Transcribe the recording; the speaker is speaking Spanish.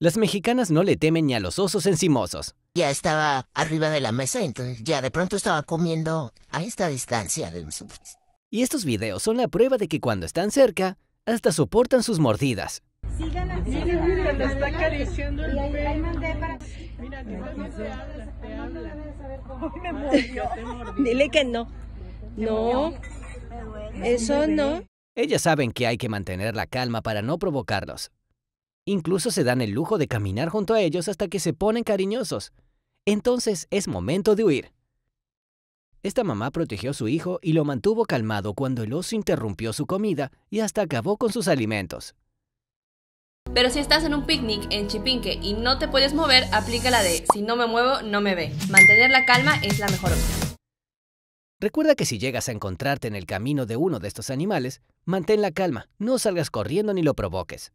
Las mexicanas no le temen ni a los osos encimosos. Ya estaba arriba de la mesa, entonces ya de pronto estaba comiendo a esta distancia. De... Y estos videos son la prueba de que cuando están cerca, hasta soportan sus mordidas. Dile que no. No, eso no. Ellas saben que hay que mantener la calma para no provocarlos, Incluso se dan el lujo de caminar junto a ellos hasta que se ponen cariñosos. Entonces es momento de huir. Esta mamá protegió a su hijo y lo mantuvo calmado cuando el oso interrumpió su comida y hasta acabó con sus alimentos. Pero si estás en un picnic en Chipinque y no te puedes mover, aplica la de si no me muevo, no me ve. Mantener la calma es la mejor opción. Recuerda que si llegas a encontrarte en el camino de uno de estos animales, mantén la calma, no salgas corriendo ni lo provoques.